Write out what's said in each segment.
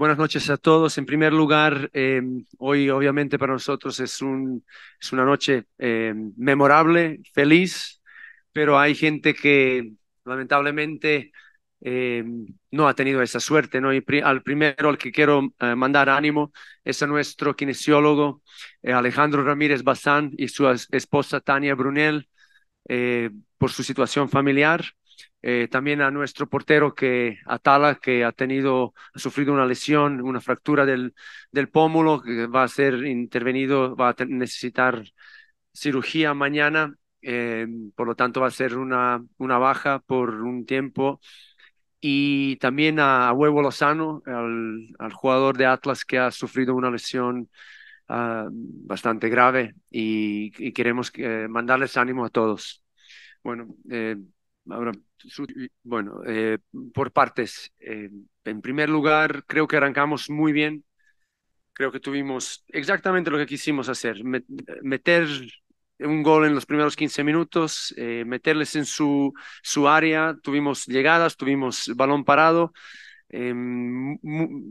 Buenas noches a todos. En primer lugar, em, hoy obviamente para nosotros es, un, es una noche em, memorable, feliz, pero hay gente que lamentablemente em, no ha tenido esa suerte. ¿no? al primero al que quiero eh, mandar ánimo es a nuestro kinesiólogo eh, Alejandro Ramírez Bazán y su esposa Tania Brunel eh, por su situación familiar. Eh, también a nuestro portero que Atala, que ha tenido, ha sufrido una lesión, una fractura del, del pómulo, que va a ser intervenido, va a necesitar cirugía mañana, em, por lo tanto va a ser una, una baja por un tiempo. Y también a Huevo Lozano, al, jugador de Atlas que ha sufrido una lesión ah, bastante grave y, queremos eh, mandarles ánimo a todos. Bueno, eh, bueno, eh, por partes. Eh, en primer lugar, creo que arrancamos muy bien. Creo que tuvimos exactamente lo que quisimos hacer, meter un gol en los primeros 15 minutos, eh, meterles en su, su área, tuvimos llegadas, tuvimos balón parado, em,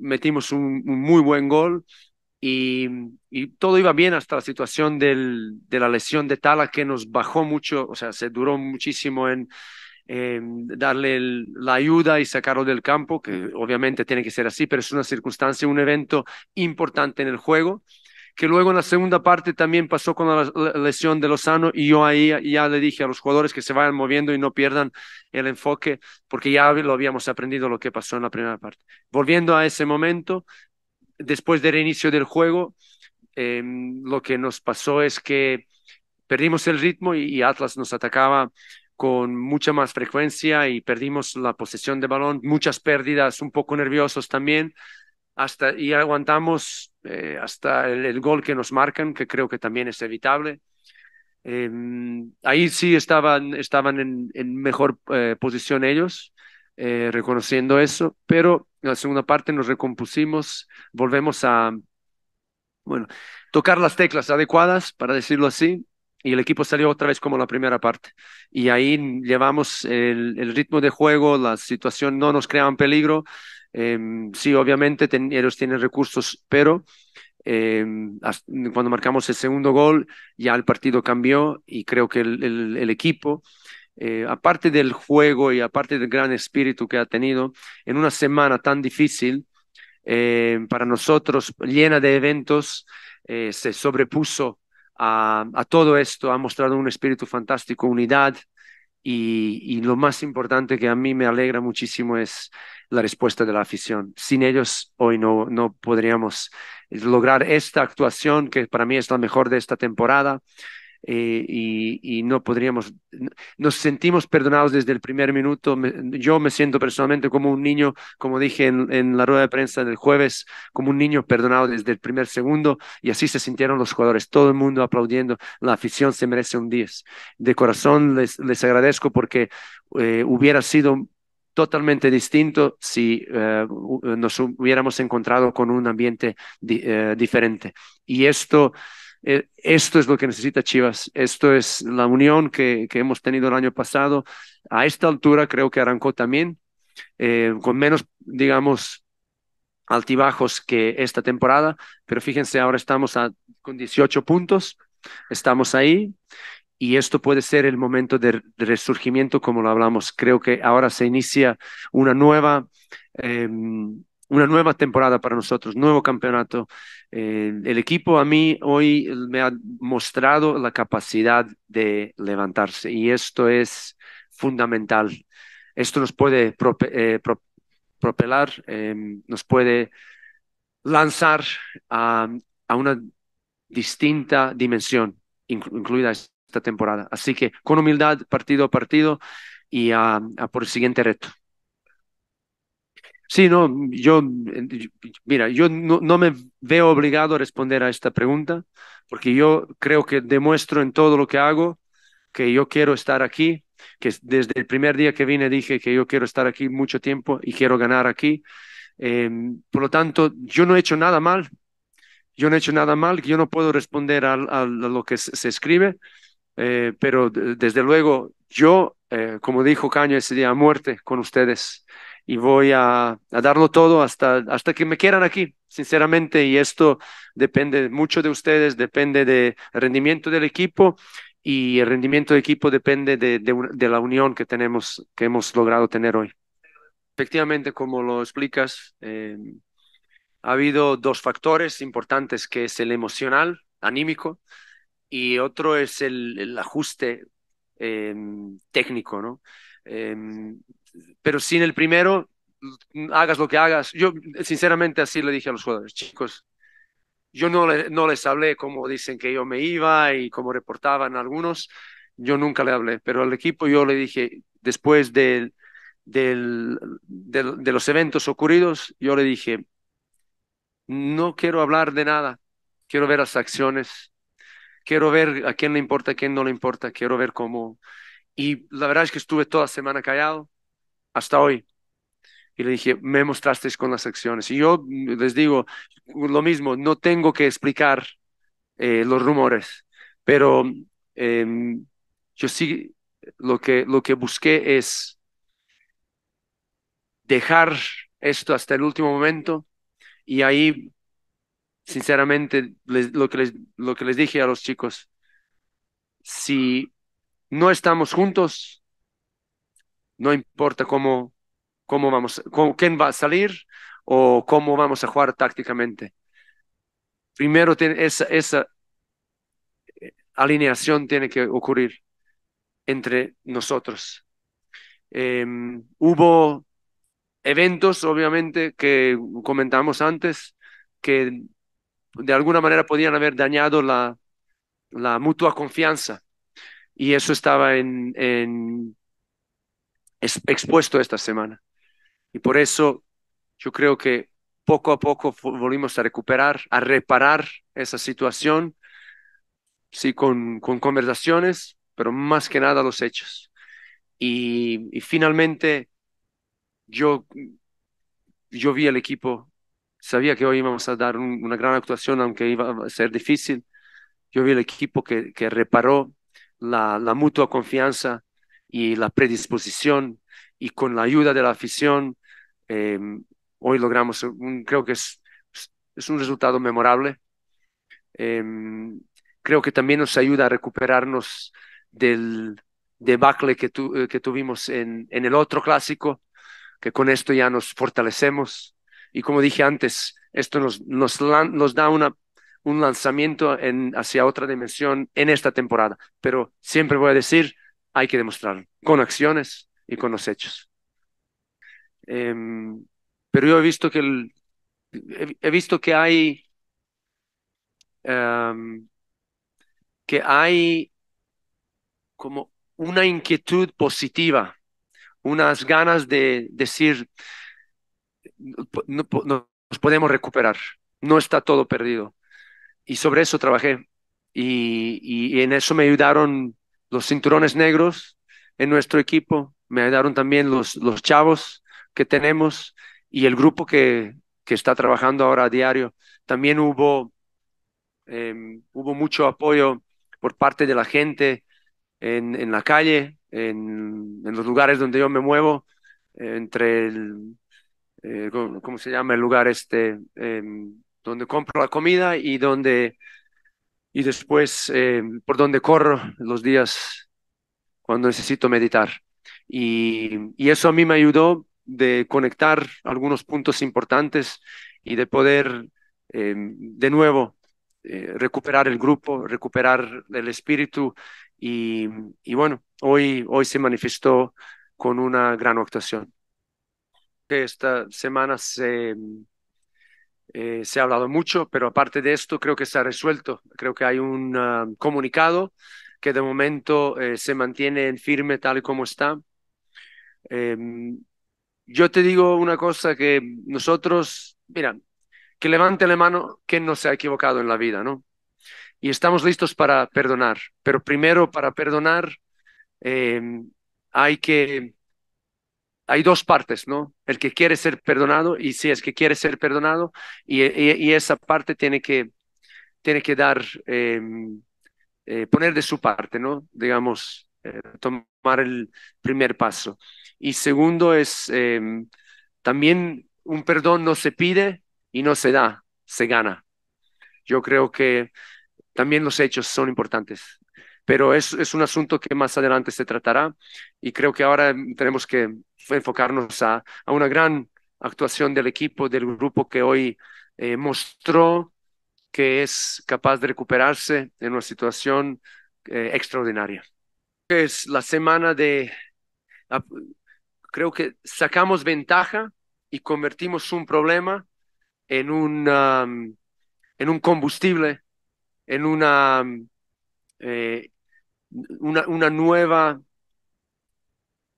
metimos un, muy buen gol y, todo iba bien hasta la situación de la lesión de Tala que nos bajó mucho, o sea, se duró muchísimo en, Em, darle la ayuda y sacarlo del campo, que obviamente tiene que ser así, pero es una circunstancia, un evento importante en el juego, que luego en la segunda parte también pasó con la, lesión de Lozano y yo ahí ya le dije a los jugadores que se vayan moviendo y no pierdan el enfoque, porque ya lo habíamos aprendido lo que pasó en la primera parte. Volviendo a ese momento, después del inicio del juego, em, lo que nos pasó es que perdimos el ritmo y Atlas nos atacaba con mucha más frecuencia y perdimos la posesión de balón, muchas pérdidas, un poco nerviosos también, hasta y aguantamos eh, hasta el, gol que nos marcan, que creo que también es evitable. Em, ahí sí estaban, estaban en, en mejor eh, posición ellos, eh, reconociendo eso, pero en la segunda parte nos recompusimos, volvemos a, bueno, tocar las teclas adecuadas, para decirlo así, y el equipo salió otra vez como la primera parte. Y ahí llevamos el, ritmo de juego, la situación no nos creaban peligro. Em, sí, obviamente ellos tienen recursos, pero em, cuando marcamos el segundo gol ya el partido cambió y creo que el, equipo, eh, aparte del juego y aparte del gran espíritu que ha tenido, en una semana tan difícil eh, para nosotros, llena de eventos, eh, se sobrepuso a, todo esto, ha mostrado un espíritu fantástico, unidad, y, y, lo más importante que a mí me alegra muchísimo es la respuesta de la afición. Sin ellos hoy no, no podríamos lograr esta actuación que para mí es la mejor de esta temporada. Eh, y, no podríamos, nos sentimos perdonados desde el primer minuto. yo me siento personalmente como un niño, como dije en, la rueda de prensa del jueves, como un niño perdonado desde el primer segundo y así se sintieron los jugadores, todo el mundo aplaudiendo, la afición se merece un 10. De corazón les, les agradezco porque eh, hubiera sido totalmente distinto si eh, nos hubiéramos encontrado con un ambiente diferente. Y esto eh, esto es lo que necesita Chivas, esto es la unión que, hemos tenido el año pasado. A esta altura creo que arrancó también, eh, con menos, digamos, altibajos que esta temporada, pero fíjense, ahora estamos con 18 puntos, estamos ahí y esto puede ser el momento de, resurgimiento como lo hablamos. Creo que ahora se inicia una nueva em, una nueva temporada para nosotros, nuevo campeonato. Eh, el equipo a mí hoy me ha mostrado la capacidad de levantarse y esto es fundamental. Esto nos puede eh, propelar, em, nos puede lanzar a, a una distinta dimensión, incluida esta temporada. Así que con humildad, partido a partido y a por el siguiente reto. Sí, no, yo, mira, yo no, me veo obligado a responder a esta pregunta, porque yo creo que demuestro en todo lo que hago que yo quiero estar aquí, que desde el primer día que vine dije que yo quiero estar aquí mucho tiempo y quiero ganar aquí. Em, por lo tanto, yo no he hecho nada mal, yo no he hecho nada mal, yo no puedo responder a, lo que se, escribe, eh, pero desde luego yo, eh, como dijo Caño ese día, a muerte con ustedes y voy a, a, darlo todo hasta, hasta que me quieran aquí, sinceramente, y esto depende mucho de ustedes, depende del rendimiento del equipo y el rendimiento del equipo depende de, de, la unión que tenemos, que hemos logrado tener hoy. Efectivamente, como lo explicas, em, ha habido dos factores importantes, que es el emocional, anímico, y otro es el, ajuste em, técnico, ¿no? Em, pero sin el primero, hagas lo que hagas. Yo, sinceramente, así le dije a los jugadores, chicos, yo no, le, no les hablé como dicen que yo me iba y como reportaban algunos, yo nunca le hablé, pero al equipo yo le dije, después del, del, de los eventos ocurridos, yo le dije, no quiero hablar de nada, quiero ver las acciones, quiero ver a quién le importa, a quién no le importa, quiero ver cómo... Y la verdad es que estuve toda semana callado, hasta hoy. Y le dije, me mostrasteis con las acciones. Y yo les digo lo mismo, no tengo que explicar eh, los rumores, pero em, yo sí lo que, lo que busqué es dejar esto hasta el último momento y ahí, sinceramente, lo, que les, lo que les dije a los chicos, si no estamos juntos, no importa cómo, cómo vamos, con quién va a salir o cómo vamos a jugar tácticamente. Primero tiene esa, esa eh, alineación tiene que ocurrir entre nosotros. Em, hubo eventos, obviamente, que comentamos antes, que de alguna manera podían haber dañado la, la mutua confianza. Y eso estaba en expuesto esta semana. Y por eso yo creo que poco a poco volvimos a recuperar, a reparar esa situación, sí, con, con conversaciones, pero más que nada los hechos. Y, finalmente yo, yo vi al equipo, sabía que hoy íbamos a dar una gran actuación, aunque iba a ser difícil. Yo vi el equipo que, reparó la, la mutua confianza y la predisposición y con la ayuda de la afición, em, hoy logramos, un, creo que es, es, un resultado memorable. Em, creo que también nos ayuda a recuperarnos del debacle que, eh, que tuvimos en, en el otro clásico, que con esto ya nos fortalecemos. Y como dije antes, esto nos, nos, nos da una, un lanzamiento en, hacia otra dimensión en esta temporada. Pero siempre voy a decir, hay que demostrar con acciones y con los hechos. Em, pero yo he visto que, he, visto que hay, em, que hay como una inquietud positiva, unas ganas de decir, nos podemos recuperar, no está todo perdido. Y sobre eso trabajé y en eso me ayudaron los cinturones negros en nuestro equipo, me ayudaron también los, los chavos que tenemos y el grupo que, que está trabajando ahora a diario. También hubo, em, hubo mucho apoyo por parte de la gente en, en la calle, en, los lugares donde yo me muevo, entre el, eh, ¿cómo se llama el lugar este? Em, donde compro la comida y donde y después eh, por donde corro los días cuando necesito meditar. Y, eso a mí me ayudó de conectar algunos puntos importantes y de poder eh, de nuevo eh, recuperar el grupo, recuperar el espíritu. Y, bueno, hoy, hoy se manifestó con una gran actuación. Esta semana se eh, se ha hablado mucho, pero aparte de esto creo que se ha resuelto. Creo que hay un ah, comunicado que de momento eh, se mantiene en firme tal y como está. Em, yo te digo una cosa que nosotros, mira, que levante la mano quien no se ha equivocado en la vida, ¿no? Y estamos listos para perdonar, pero primero para perdonar em, hay que hay dos partes, ¿no? El que quiere ser perdonado y si es que quiere ser perdonado y, esa parte tiene que, tiene que dar, em, eh, poner de su parte, ¿no? Digamos, eh, tomar el primer paso. Y segundo es, em, también un perdón no se pide y no se da, se gana. Yo creo que también los hechos son importantes pero es, es, un asunto que más adelante se tratará y creo que ahora tenemos que enfocarnos a, a una gran actuación del equipo, del grupo que hoy eh, mostró que es capaz de recuperarse en una situación eh, extraordinaria. Es la semana de, creo que sacamos ventaja y convertimos un problema en un, um, en un combustible, en una, eh, una, una nueva...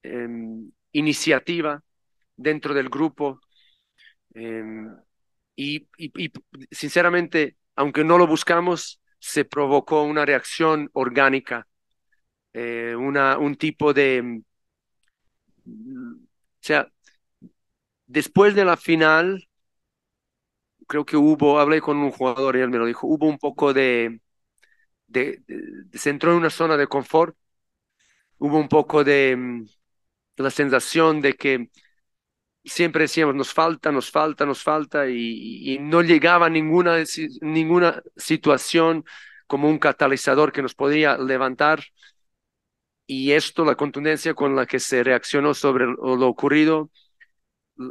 Em, iniciativa dentro del grupo. Em, y, sinceramente, aunque no lo buscamos, se provocó una reacción orgánica, eh, una, un tipo de... Em, o sea, después de la final, creo que hubo, hablé con un jugador y él me lo dijo, hubo un poco de... de, de se entró en una zona de confort, hubo un poco de em, la sensación de que siempre decíamos, nos falta, nos falta, nos falta, y, no llegaba ninguna, ninguna situación como un catalizador que nos podía levantar. Y esto, la contundencia con la que se reaccionó sobre lo ocurrido,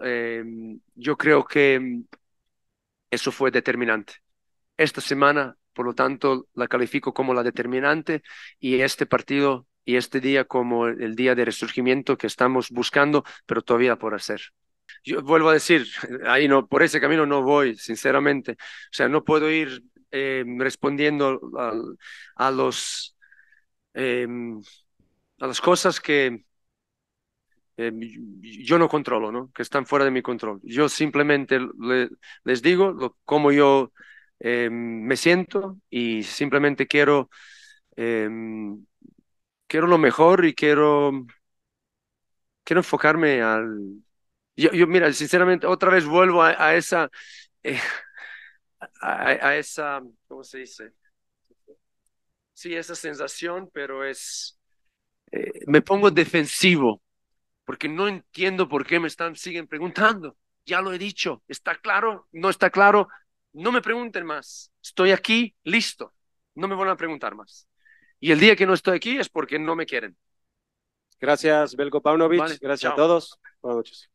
em, yo creo que eso fue determinante. Esta semana, por lo tanto, la califico como la determinante y este partido y este día como el día de resurgimiento que estamos buscando, pero todavía por hacer. Yo vuelvo a decir, ahí no, por ese camino no voy, sinceramente. O sea, no puedo ir eh, respondiendo a, los em, a las cosas que em, yo no controlo, ¿no? que están fuera de mi control. Yo simplemente les digo lo, cómo yo em, me siento y simplemente quiero quiero lo mejor y quiero, quiero enfocarme al... Yo, mira, sinceramente, otra vez vuelvo a, esa, eh, a, esa, ¿cómo se dice? Sí, esa sensación, pero es, eh, me pongo defensivo, porque no entiendo por qué me están, siguen preguntando. Ya lo he dicho, ¿está claro? ¿No está claro? No me pregunten más. Estoy aquí, listo. No me van a preguntar más. Y el día que no estoy aquí es porque no me quieren. Gracias, Belko Paunovic. Gracias a todos. Buenas noches.